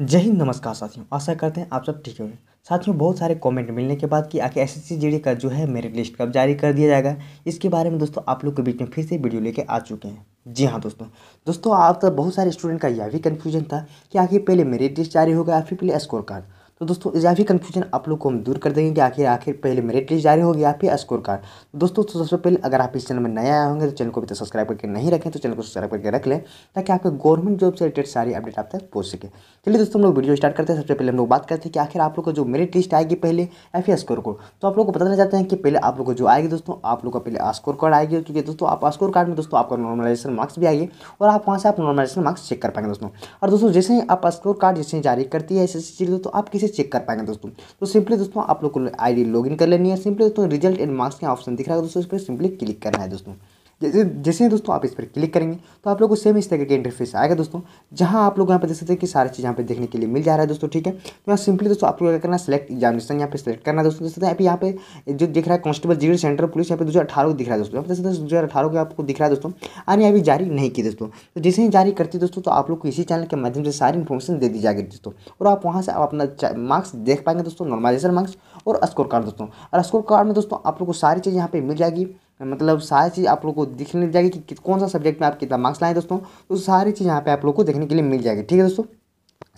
जय हिंद नमस्कार साथियों आशा करते हैं आप सब ठीक होंगे साथियों बहुत सारे कमेंट मिलने के बाद कि आखिर एस एस का जो है मेरिट लिस्ट कब जारी कर दिया जाएगा इसके बारे में दोस्तों आप लोग के बीच में फिर से वीडियो लेके आ चुके हैं जी हाँ दोस्तों दोस्तों आप तो बहुत सारे स्टूडेंट का यह भी कन्फ्यूजन था कि आखिर पहले मेरिट लिस्ट जारी होगा या फिर पहले स्कोर कार्ड तो दोस्तों यह भी कन्फ्यूजन आप लोग को हम दूर कर देंगे कि आखिर आखिर पहले मेरिट लिस्ट जारी होगी या फिर स्कोर कार्ड तो दोस्तों तो सबसे पहले अगर आप इस चैनल में नए आए होंगे तो चैनल को भी तो सब्सक्राइब करके नहीं रखें तो चैनल को सब्सक्राइब करके रख लें ताकि आपके गवर्नमेंट जॉब से रिलेटेड सारी अपडेट आप तक पहुँच सके चलिए दोस्तों हम लोग वीडियो स्टार्ट करते हैं सबसे पहले हम लोग बात करते हैं कि आखिर आप लोग को जो मेरिट लिस्ट आएगी पहले या फिर स्कोर कोड तो आप लोग को बताना चाहते हैं कि पहले आप लोग को जो आएगी दोस्तों आप लोग का पहले स्कोर कार्ड आएगी क्योंकि दोस्तों आप स्कोर कार्ड में दोस्तों आपका नॉर्मलाइजेशन मार्क्स भी आएगी और आप वहाँ से आप नॉर्मलाइजेशन मार्क्स चेक कर पाएंगे दोस्तों और दोस्तों जैसे ही आप स्कोर कार्ड जैसे जारी करती है ऐसी चीज़ तो आप किसी से चेक कर पाएंगे दोस्तों तो सिंपली दोस्तों आप लोग को आई डी लॉगिन कर लेनी है सिंपली दोस्तों रिजल्ट एंड मार्क्स का ऑप्शन दिख रहा है दोस्तों इस पर सिंपली क्लिक करना है दोस्तों जैसे जैसे ही दोस्तों आप इस पर क्लिक करेंगे तो आप लोग को सेम इस तरह का इंटरफेस आएगा दोस्तों जहाँ आप लोग यहाँ पर देख सकते हैं कि सारी चीज़ यहाँ पर देखने के लिए मिल जा रहा है दोस्तों ठीक है तो यहाँ सिंपली दोस्तों आप लोग क्या करना सेलेक्ट एग्जामिनेशन यहाँ पर सेलेक्ट करना दोस्तों देख सकते हैं यहाँ पे जो दिख रहा है कॉन्स्टेबल जीरो सेंट्रल पुलिस यहाँ पर दो अठारह को दिख रहा है दोस्तों देख सकते हैं दो अठारह के आपको दिख रहा है दोस्तों आने अभी जारी नहीं की दोस्तों तो जैसे ही जारी करती दोस्तों तो आप लोग को इसी चैनल के माध्यम से सारी इन्फॉर्मेशन दे दी जाएगी दोस्तों और आप वहाँ से आप अपना मार्क्स देख पाएंगे दोस्तों नॉर्मलाइजेशन मार्क्स और स्कोर कार्ड दोस्तों और स्कोर कार्ड में दोस्तों आप लोग को सारी चीज़ यहाँ पर मिल जाएगी मतलब सारी चीज़ आप लोग को दिखने मिल जाएगी कि, कि कौन सा सब्जेक्ट में आप कितना मार्क्स लाएँ दोस्तों तो सारी चीज़ यहाँ पे आप लोग को देखने के लिए मिल जाएगी ठीक है दोस्तों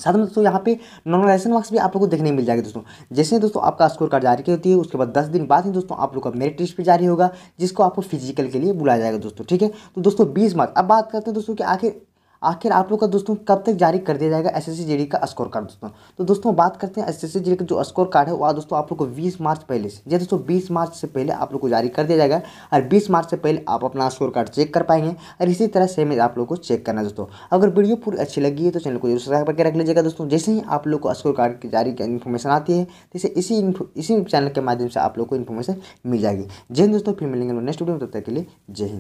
साथ में दोस्तों यहाँ पे नॉर्मलाइजेशन मार्क्स भी आप लोग को देखने मिल जाएगी दोस्तों जैसे ही दोस्तों आपका स्कोर कार्ड जारी की होती है उसके बाद दस दिन बाद ही दोस्तों आप लोग का मेरिट लिस्ट भी जारी होगा जिसको आपको फिजिकल के लिए बुलाया जाएगा दोस्तों ठीक है तो दोस्तों बीस मार्क्स अब बात करते हैं दोस्तों कि आखिर आखिर आप लोग का दोस्तों कब तक जारी कर दिया जाएगा एस एस का स्कोर कार्ड दोस्तों तो दोस्तों बात करते हैं एस एस का जो स्कोर कार्ड है वो दोस्तों आप लोग को बीस मार्च पहले से जी दोस्तों बीस मार्च से पहले आप लोग को जारी कर दिया जाएगा और बीस मार्च से पहले आप अपना स्कोर कार्ड चेक कर पाएंगे और इसी तरह सेम आप लोग को चेक करना दोस्तों अगर वीडियो पूरी अच्छी लगी है तो चैनल को जरूर सब्सक्राइब करके रख लीजिएगा दोस्तों जैसे ही आप लोग को स्कोर कार्ड की जारी इन्फॉर्मेशन आती है जैसे इसी इसी चैनल के माध्यम से आप लोग को इन्फॉर्मेशन मिल जाएगी जय दोस्तों फिर मिलेंगे नेक्स्ट वीडियो में तब तक के लिए जय हिंद